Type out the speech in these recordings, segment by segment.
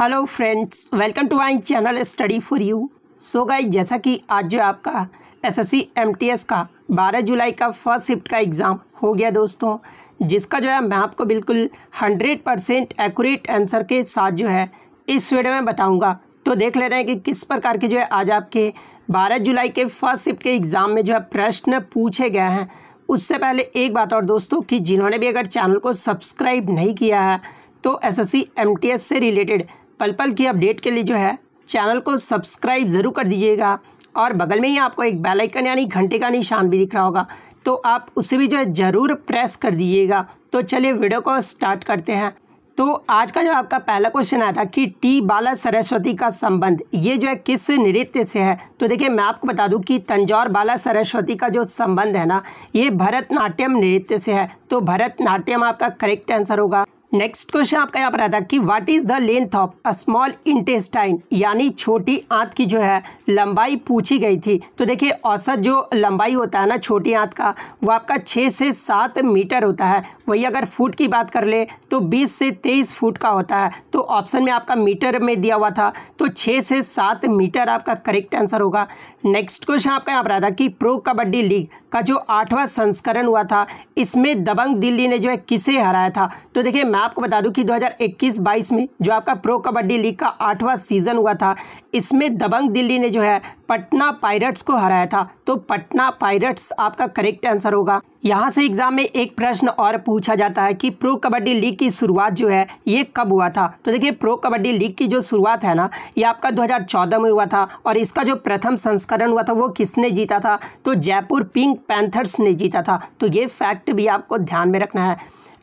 hello friends welcome to my channel study for you so guys जैसा कि आज जो आपका एसएससी एमटीएस का 12 जुलाई का फर्स्ट शिफ्ट का एग्ज़ाम हो गया दोस्तों जिसका जो है मैं आपको बिल्कुल 100 परसेंट एक्यूरेट आंसर के साथ जो है इस वीडियो में बताऊंगा तो देख लेते हैं कि किस प्रकार के जो है आज आपके बारह जुलाई के फर्स्ट शिफ्ट के एग्ज़ाम में जो है प्रश्न पूछे गए हैं उससे पहले एक बात और दोस्तों कि जिन्होंने भी अगर चैनल को सब्सक्राइब नहीं किया है तो एसएससी एमटीएस से रिलेटेड पल पल की अपडेट के लिए जो है चैनल को सब्सक्राइब ज़रूर कर दीजिएगा और बगल में ही आपको एक बेल आइकन यानी घंटे का निशान भी दिख रहा होगा तो आप उसे भी जो है ज़रूर प्रेस कर दीजिएगा तो चलिए वीडियो को स्टार्ट करते हैं तो आज का जो आपका पहला क्वेश्चन आया था कि टी बाला सरस्वती का संबंध ये जो है किस नृत्य से है तो देखिए मैं आपको बता दूं कि तंजौर बाला सरस्वती का जो संबंध है ना ये भरतनाट्यम नृत्य से है तो भरतनाट्यम आपका करेक्ट आंसर होगा नेक्स्ट क्वेश्चन आपका यहाँ पर आता है कि what is the length of a small intestine यानी छोटी आंत की जो है लंबाई पूछी गई थी तो देखिए औसत जो लंबाई होता है ना छोटी आंत का वो आपका छः से सात मीटर होता है वही अगर फुट की बात कर ले तो 20 से 23 फुट का होता है तो ऑप्शन में आपका मीटर में दिया हुआ था तो 6 से 7 मीटर आपका करेक्ट आंसर होगा नेक्स्ट क्वेश्चन आपका यहाँ पर आया था कि प्रो कबड्डी लीग का जो आठवां संस्करण हुआ था इसमें दबंग दिल्ली ने जो है किसे हराया था तो देखिए मैं आपको बता दूं कि 2021-22 में जो आपका प्रो कबड्डी लीग का आठवां सीजन हुआ था इसमें दबंग दिल्ली ने जो है पटना पायरट्स को हराया था तो पटना पायरट्स आपका करेक्ट आंसर होगा यहाँ से एग्जाम में एक प्रश्न और पूछ पूछा जाता है कि प्रो कबड्डी लीग की शुरुआत जो है ये कब हुआ था तो देखिए प्रो कबड्डी लीग की जो शुरुआत है ना ये आपका 2014 में हुआ था और इसका जो प्रथम संस्करण हुआ था वो किसने जीता था तो जयपुर पिंक पैंथर्स ने जीता था तो ये फैक्ट भी आपको ध्यान में रखना है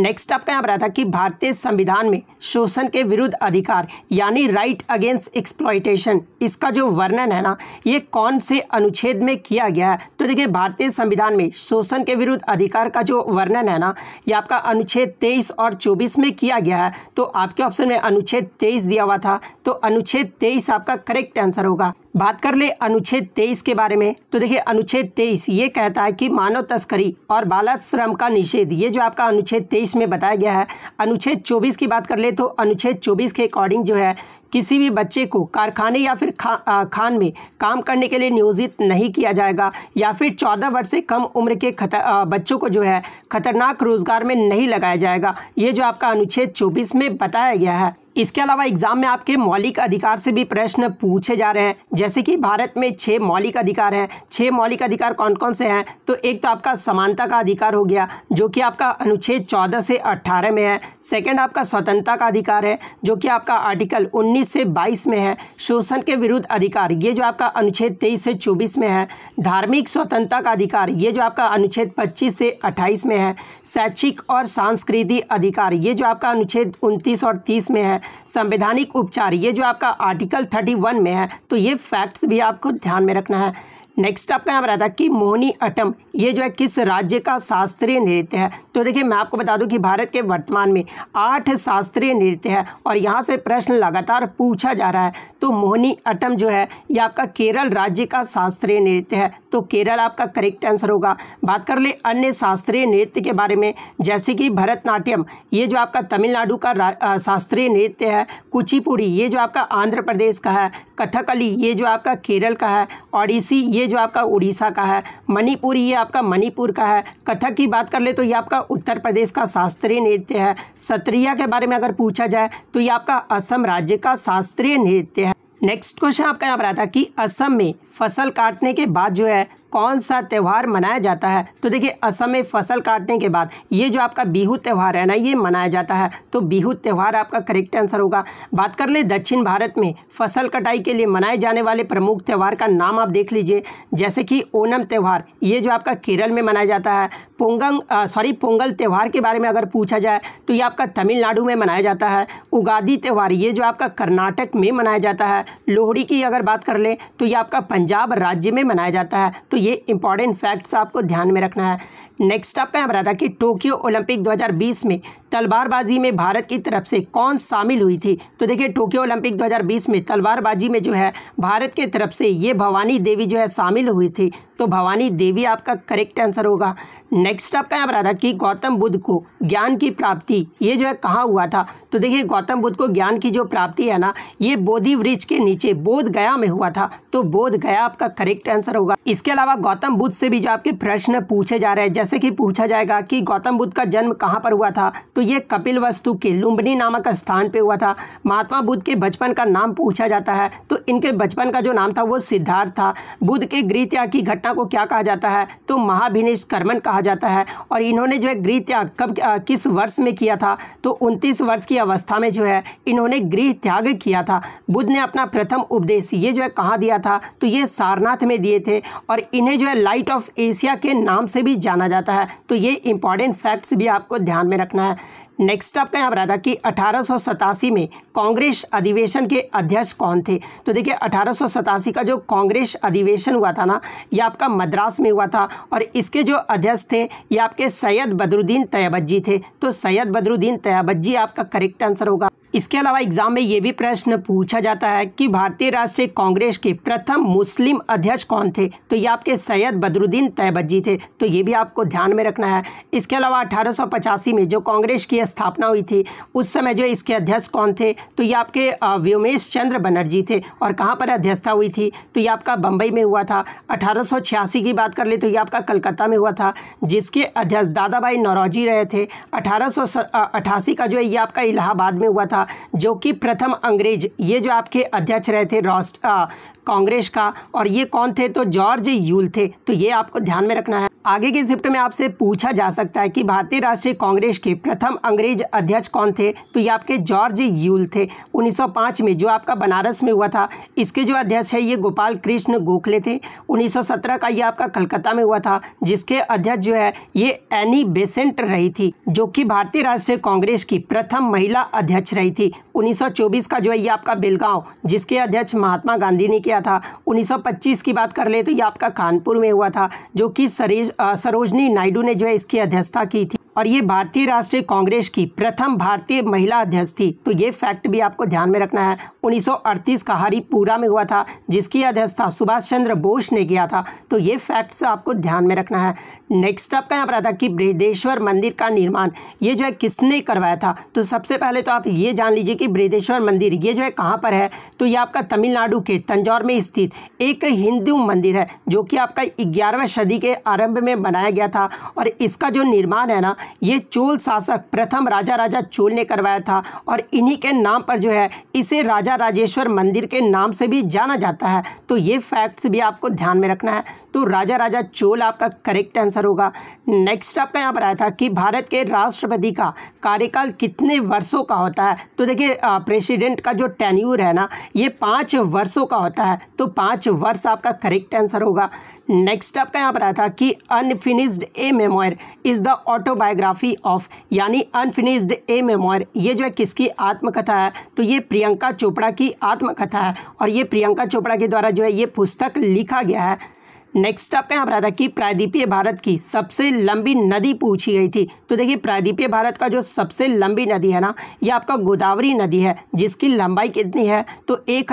नेक्स्ट आपका यहाँ पर आया था कि भारतीय संविधान में शोषण के विरुद्ध अधिकार यानी राइट अगेंस्ट एक्सप्लॉयटेशन इसका जो वर्णन है ना ये कौन से अनुच्छेद में किया गया है तो देखिए भारतीय संविधान में शोषण के विरुद्ध अधिकार का जो वर्णन है ना ये आपका अनुच्छेद तेईस और चौबीस में किया गया है तो आपके ऑप्शन में अनुच्छेद तेईस दिया हुआ था तो अनुच्छेद तेईस आपका करेक्ट आंसर होगा बात कर ले अनुच्छेद तेईस के बारे में तो देखिए अनुच्छेद तेईस ये कहता है कि मानव तस्करी और बाल श्रम का निषेध ये जो आपका अनुच्छेद तेईस इसमें बताया गया है अनुच्छेद 24 की बात कर ले तो अनुच्छेद 24 के अकॉर्डिंग जो है किसी भी बच्चे को कारखाने या फिर खा, आ, खान में काम करने के लिए नियोजित नहीं किया जाएगा या फिर चौदह वर्ष से कम उम्र के खतर, आ, बच्चों को जो है खतरनाक रोजगार में नहीं लगाया जाएगा ये जो आपका अनुच्छेद चौबीस में बताया गया है इसके अलावा एग्जाम में आपके मौलिक अधिकार से भी प्रश्न पूछे जा रहे हैं जैसे कि भारत में छः मौलिक अधिकार हैं छः मौलिक अधिकार कौन कौन से हैं तो एक तो आपका समानता का अधिकार हो गया जो कि आपका अनुच्छेद चौदह से अट्ठारह में है सेकेंड आपका स्वतंत्रता का अधिकार है जो कि आपका आर्टिकल उन्नीस से बाईस में है शोषण के विरुद्ध अधिकार ये जो आपका अनुच्छेद तेईस से चौबीस में है धार्मिक स्वतंत्रता का अधिकार ये जो आपका अनुच्छेद पच्चीस से अट्ठाईस में है शैक्षिक और सांस्कृतिक अधिकार ये जो आपका अनुच्छेद उनतीस और तीस में है संवैधानिक उपचार ये जो आपका आर्टिकल थर्टी वन में है तो ये फैक्ट्स भी आपको ध्यान में रखना है नेक्स्ट आपका यहाँ पर आता है कि मोहनी अटम ये जो है किस राज्य का शास्त्रीय नृत्य है तो देखिए मैं आपको बता दूं कि भारत के वर्तमान में आठ शास्त्रीय नृत्य है और यहाँ से प्रश्न लगातार पूछा जा रहा है तो मोहनी अटम जो है ये आपका केरल राज्य का शास्त्रीय नृत्य है तो केरल आपका करेक्ट आंसर होगा बात कर ले अन्य शास्त्रीय नृत्य के बारे में जैसे कि भरतनाट्यम ये जो आपका तमिलनाडु का शास्त्रीय नृत्य है कुचिपुड़ी ये जो आपका आंध्र प्रदेश का है कथकली ये जो आपका केरल का है ओडिसी ये जो आपका उड़ीसा का है मणिपुरी ये आपका मणिपुर का है कथक की बात कर ले तो ये आपका उत्तर प्रदेश का शास्त्रीय नृत्य है सत्रिया के बारे में अगर पूछा जाए तो ये आपका असम राज्य का शास्त्रीय नृत्य है नेक्स्ट क्वेश्चन आपका यहाँ पर आता है कि असम में फसल काटने के बाद जो है कौन सा त्यौहार मनाया जाता है तो देखिए असम में फसल काटने के बाद ये जो आपका बिहू त्यौहार है ना ये मनाया जाता है तो बिहू त्यौहार आपका करेक्ट आंसर होगा बात कर ले दक्षिण भारत में फसल कटाई के लिए मनाए जाने वाले प्रमुख त्यौहार का नाम आप देख लीजिए जैसे कि ओनम त्यौहार ये जो आपका केरल में मनाया जाता है पोंगंग सॉरी पोंगल त्यौहार के बारे में अगर पूछा जाए तो ये आपका तमिलनाडु में मनाया जाता है उगादी त्यौहार ये जो आपका कर्नाटक में मनाया जाता है लोहड़ी की अगर बात कर लें तो ये आपका पंजाब राज्य में मनाया जाता है तो ये इंपॉर्टेंट फैक्ट्स आपको ध्यान में रखना है नेक्स्ट आपका यहाँ बताया था कि टोक्यो ओलंपिक 2020 में तलवारबाजी में भारत की तरफ से कौन शामिल हुई थी तो देखिए टोक्यो ओलंपिक 2020 में तलवारबाजी में जो है भारत के तरफ से ये भवानी देवी जो है शामिल हुई थी तो भवानी देवी आपका करेक्ट आंसर होगा नेक्स्ट आपका यहाँ पर कि गौतम बुद्ध को ज्ञान की प्राप्ति ये जो है कहाँ हुआ था तो देखिए गौतम बुद्ध को ज्ञान की जो प्राप्ति है ना ये बोधि वृक्ष के नीचे बोध गया में हुआ था तो बोध गया आपका करेक्ट आंसर होगा इसके अलावा गौतम बुद्ध से भी जो आपके प्रश्न पूछे जा रहे हैं जैसे कि पूछा जाएगा कि गौतम बुद्ध का जन्म कहाँ पर हुआ था तो ये कपिल वस्तु के लुम्बनी नामक स्थान पे हुआ था महात्मा बुद्ध के बचपन का नाम पूछा जाता है तो इनके बचपन का जो नाम था वो सिद्धार्थ था बुद्ध के गृह त्याग की घटना को क्या कहा जाता है तो महाभिनिष्कर्मण कहा जाता है और इन्होंने जो है गृह त्याग कब किस वर्ष में किया था तो उनतीस वर्ष की अवस्था में जो है इन्होंने गृह त्याग किया था बुद्ध ने अपना प्रथम उपदेश ये जो है कहाँ दिया था तो ये सारनाथ में दिए थे और इन्हें जो है लाइट ऑफ एशिया के नाम से भी जाना जाता जाता है तो ये इंपॉर्टेंट फैक्ट्स भी आपको ध्यान में रखना है नेक्स्ट आपका यहाँ पर था कि अठारह में कांग्रेस अधिवेशन के अध्यक्ष कौन थे तो देखिए अठारह का जो कांग्रेस अधिवेशन हुआ था ना ये आपका मद्रास में हुआ था और इसके जो अध्यक्ष थे ये आपके सैयद बदरुद्दीन तैयबजी थे तो सैयद बदरुद्दीन तैयबजी आपका करेक्ट आंसर होगा इसके अलावा एग्जाम में ये भी प्रश्न पूछा जाता है कि भारतीय राष्ट्रीय कांग्रेस के प्रथम मुस्लिम अध्यक्ष कौन थे तो ये आपके सैयद बदरुद्दीन तैबजी थे तो ये भी आपको ध्यान में रखना है इसके अलावा अठारह में जो कांग्रेस की स्थापना हुई थी उस समय जो इसके अध्यक्ष कौन थे तो ये आपके व्योमेश चंद्र बनर्जी थे और कहाँ पर अध्यक्षता हुई थी तो ये आपका बम्बई में हुआ था अठारह की बात कर ले तो ये आपका कलकत्ता में हुआ था जिसके अध्यक्ष दादा भाई नौरोजी रहे थे अठारह का जो है ये आपका इलाहाबाद में हुआ था था जो कि प्रथम अंग्रेज ये जो आपके अध्यक्ष रहे थे रॉस्ट कांग्रेस का और ये कौन थे तो जॉर्ज यूल थे तो ये आपको ध्यान में रखना है आगे के शिफ्ट में आपसे पूछा जा सकता है कि भारतीय राष्ट्रीय कांग्रेस के प्रथम अंग्रेज अध्यक्ष कौन थे तो ये आपके जॉर्ज यूल थे 1905 में जो आपका बनारस में हुआ था इसके जो अध्यक्ष है ये गोपाल कृष्ण गोखले थे 1917 का ये आपका कलकत्ता में हुआ था जिसके अध्यक्ष जो है ये एनी बेसेंट रही थी जो कि भारतीय राष्ट्रीय कांग्रेस की प्रथम महिला अध्यक्ष रही थी उन्नीस का जो है ये आपका बेलगांव जिसके अध्यक्ष महात्मा गांधी ने किया किया था 1925 की बात कर ले तो ये आपका कानपुर में हुआ था जो कि सरोजनी नायडू ने जो है इसकी अध्यक्षता की थी और ये भारतीय राष्ट्रीय कांग्रेस की प्रथम भारतीय महिला अध्यक्ष थी तो ये फैक्ट भी आपको ध्यान में रखना है 1938 का हरिपुरा में हुआ था जिसकी अध्यक्षता सुभाष चंद्र बोस ने किया था तो ये फैक्ट्स आपको ध्यान में रखना है नेक्स्ट आपका यहाँ पर आता है कि बृहदेश्वर मंदिर का निर्माण ये जो है किसने करवाया था तो सबसे पहले तो आप ये जान लीजिए कि बृहदेश्वर मंदिर ये जो है कहाँ पर है तो ये आपका तमिलनाडु के तंजौर में स्थित एक हिंदू मंदिर है जो कि आपका ग्यारहवीं सदी के आरंभ में बनाया गया था और इसका जो निर्माण है ना ये चोल शासक प्रथम राजा राजा चोल ने करवाया था और इन्हीं के नाम पर जो है इसे राजा राजेश्वर मंदिर के नाम से भी जाना जाता है तो ये फैक्ट्स भी आपको ध्यान में रखना है तो राजा राजा चोल आपका करेक्ट आंसर होगा नेक्स्ट आपका यहाँ पर आया था कि भारत के राष्ट्रपति का कार्यकाल कितने वर्षों का होता है तो देखिए प्रेसिडेंट का जो टेन्यूर है ना ये पाँच वर्षों का होता है तो पाँच वर्ष आपका करेक्ट आंसर होगा नेक्स्ट आपका यहाँ पर आया था कि unfinished a memoir is the autobiography of यानी अनफिनिश्ड ए मेमोयर ये जो है किसकी आत्मकथा है तो ये प्रियंका चोपड़ा की आत्मकथा है और ये प्रियंका चोपड़ा के द्वारा जो है ये पुस्तक लिखा गया है नेक्स्ट आपका यहाँ पर आता है कि प्रायद्वीपीय भारत की सबसे लंबी नदी पूछी गई थी तो देखिए प्रायद्वीपीय भारत का जो सबसे लंबी नदी है ना ये आपका गोदावरी नदी है जिसकी लंबाई कितनी है तो एक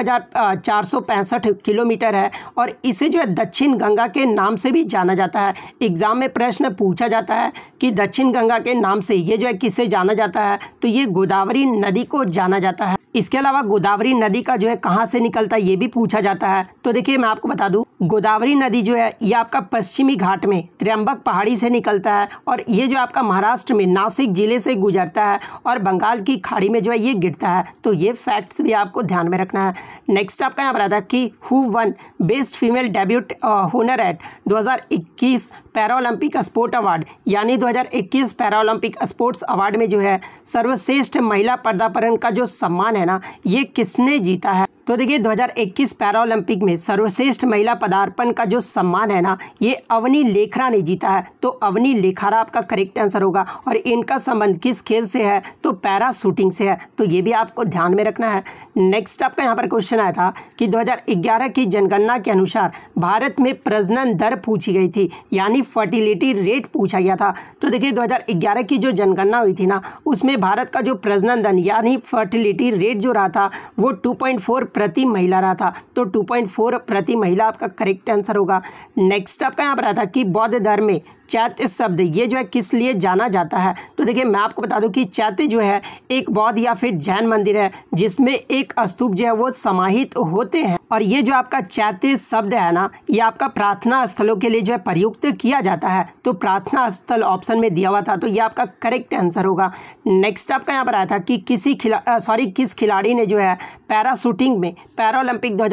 किलोमीटर है और इसे जो है दक्षिण गंगा के नाम से भी जाना जाता है एग्जाम में प्रश्न पूछा जाता है कि दक्षिण गंगा के नाम से ये जो है किसे जाना जाता है तो ये गोदावरी नदी को जाना जाता है इसके अलावा गोदावरी नदी का जो है कहाँ से निकलता है ये भी पूछा जाता है तो देखिए मैं आपको बता दूँ गोदावरी नदी जो है ये आपका पश्चिमी घाट में त्र्यंबक पहाड़ी से निकलता है और ये जो आपका महाराष्ट्र में नासिक जिले से गुजरता है और बंगाल की खाड़ी में जो है ये गिरता है तो ये फैक्ट्स भी आपको ध्यान में रखना है नेक्स्ट आपका यहाँ पर आता है कि who won best female debut honour at 2021 Paralympic sport award यानी 2021 पैरालंपिक स्पोर्ट्स अवार्ड में जो है सर्वश्रेष्ठ महिला पर्दापरण का जो सम्मान है है ना ये किसने जीता है तो देखिए 2021 पैरा ओलंपिक में सर्वश्रेष्ठ महिला पदार्पण का जो सम्मान है ना ये अवनी लेखरा ने जीता है तो अवनी लेखारा आपका करेक्ट आंसर होगा और इनका संबंध किस खेल से है तो पैरा शूटिंग से है तो ये भी आपको ध्यान में रखना है नेक्स्ट आपका यहाँ पर क्वेश्चन आया था कि 2011 की जनगणना के अनुसार भारत में प्रजनन दर पूछी गई थी यानी फर्टिलिटी रेट पूछा गया था तो देखिए दो की जो जनगणना हुई थी ना उसमें भारत का जो प्रजनन दर यानी फर्टिलिटी रेट जो रहा था वो टू प्रति महिला रहा था तो 2.4 प्रति महिला आपका करेक्ट आंसर होगा नेक्स्ट आपका यहाँ पर रहा था कि बौद्ध धर्म में चैत्य शब्द ये जो है किस लिए जाना जाता है तो देखिए मैं आपको बता दूं कि चैत्य जो है एक बौद्ध या फिर जैन मंदिर है जिसमें एक स्तूप जो है वो समाहित होते हैं और ये जो आपका चैत्य शब्द है ना ये आपका प्रार्थना स्थलों के लिए जो है प्रयुक्त किया जाता है तो प्रार्थना स्थल ऑप्शन में दिया हुआ था तो ये आपका करेक्ट आंसर होगा नेक्स्ट आपका यहाँ पर आया था कि किसी खिला सॉरी किस खिलाड़ी ने जो है पैराशूटिंग में पैरालंपिक दो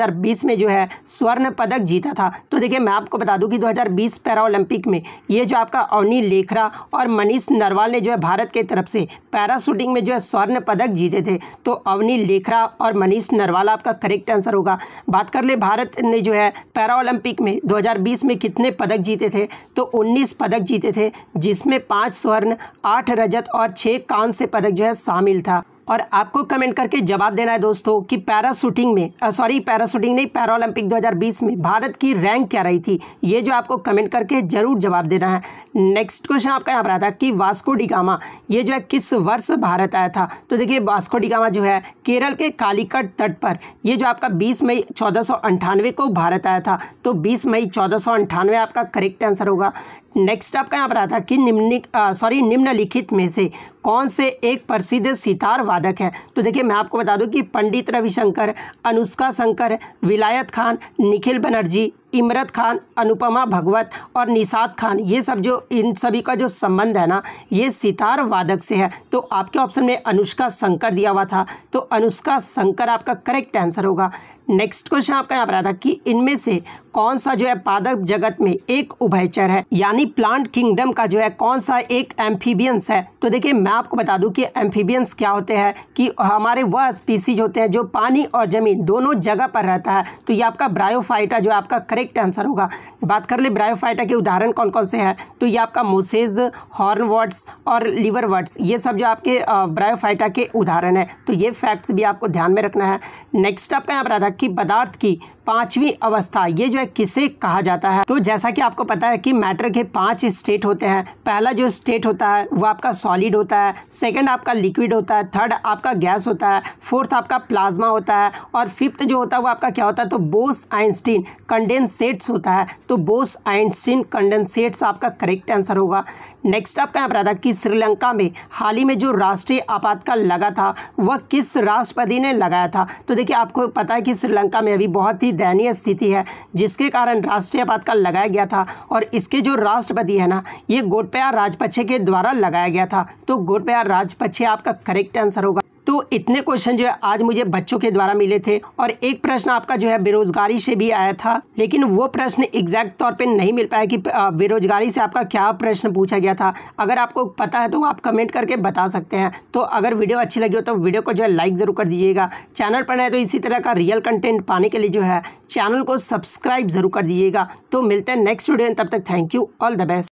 में जो है स्वर्ण पदक जीता था तो देखिए मैं आपको बता दूँ कि पैरा पैरालंपिक में ये जो आपका अवनी लेखरा और मनीष नरवाल ने जो है भारत के तरफ से पैराशूटिंग में जो है स्वर्ण पदक जीते थे तो अवनी लेखरा और मनीष नरवाल आपका करेक्ट आंसर होगा बात कर ले भारत ने जो है पैरा ओलंपिक में 2020 में कितने पदक जीते थे तो 19 पदक जीते थे जिसमें पाँच स्वर्ण आठ रजत और छः कांस्य पदक जो है शामिल था और आपको कमेंट करके जवाब देना है दोस्तों कि पैराशूटिंग में सॉरी पैराशूटिंग नहीं पैरालंपिक 2020 में भारत की रैंक क्या रही थी ये जो आपको कमेंट करके ज़रूर जवाब देना है नेक्स्ट क्वेश्चन आपका यहाँ पर आया था कि वास्को डिगामा ये जो है किस वर्ष भारत आया था तो देखिए वास्को डिगामा जो है केरल के कालीकट तट पर यह जो आपका बीस मई चौदह को भारत आया था तो बीस मई चौदह आपका करेक्ट आंसर होगा नेक्स्ट आपका यहाँ पर आता कि निम्न सॉरी निम्नलिखित में से कौन से एक प्रसिद्ध सितार वादक है तो देखिए मैं आपको बता दूं कि पंडित रविशंकर अनुष्का शंकर विलायत खान निखिल बनर्जी इमरत खान अनुपमा भगवत और निषाद खान ये सब जो इन सभी का जो संबंध है ना ये सितार वादक से है तो आपके ऑप्शन में अनुष्का शंकर दिया हुआ था तो अनुष्का शंकर आपका करेक्ट आंसर होगा नेक्स्ट क्वेश्चन आपका यहाँ पर आया था कि इनमें से कौन सा जो है पादप जगत में एक उभयचर है यानी प्लांट किंगडम का जो है कौन सा एक एम्फीबियंस है तो देखिए मैं आपको बता दूं कि एम्फीबियंस क्या होते हैं कि हमारे वह स्पीसीज होते हैं जो पानी और जमीन दोनों जगह पर रहता है तो ये आपका ब्रायोफाइटा जो आपका करेक्ट करेक्ट आंसर होगा बात कर ले ब्रायोफाइटा के उदाहरण कौन कौन से हैं तो ये आपका मोसेज हॉर्न वर्ड्स और लीवर वर्ड्स ये सब जो आपके ब्रायोफाइटा के उदाहरण है तो ये फैक्ट्स भी आपको ध्यान में रखना है नेक्स्ट आपका यहाँ पर आधा कि पदार्थ की पांचवी अवस्था ये जो है किसे कहा जाता है तो जैसा कि आपको पता है कि मैटर के पांच स्टेट होते हैं पहला जो स्टेट होता है वो आपका सॉलिड होता है सेकंड आपका लिक्विड होता है थर्ड आपका गैस होता है फोर्थ आपका प्लाज्मा होता है और फिफ्थ जो होता है वो आपका क्या होता है तो बोस आइंस्टीन कंडेंसेट्स होता है तो बोस आइंस्टीन कंडेंसेट्स आपका करेक्ट आंसर होगा नेक्स्ट आपका यहाँ पर आता कि श्रीलंका में हाल ही में जो राष्ट्रीय आपातकाल लगा था वह किस राष्ट्रपति ने लगाया था तो देखिए आपको पता है कि श्रीलंका में अभी बहुत ही दयनीय स्थिति है जिसके कारण राष्ट्रीय आपातकाल लगाया गया था और इसके जो राष्ट्रपति है ना ये गोटपया राजपक्षे के द्वारा लगाया गया था तो गोटपया राजपक्षे आपका करेक्ट आंसर होगा तो इतने क्वेश्चन जो है आज मुझे बच्चों के द्वारा मिले थे और एक प्रश्न आपका जो है बेरोजगारी से भी आया था लेकिन वो प्रश्न एग्जैक्ट तौर पे नहीं मिल पाया कि बेरोजगारी से आपका क्या प्रश्न पूछा गया था अगर आपको पता है तो आप कमेंट करके बता सकते हैं तो अगर वीडियो अच्छी लगी हो तो वीडियो को जो है लाइक ज़रूर कर दीजिएगा चैनल पर है तो इसी तरह का रियल कंटेंट पाने के लिए जो है चैनल को सब्सक्राइब ज़रूर कर दीजिएगा तो मिलते हैं नेक्स्ट वीडियो तब तक thank you all the best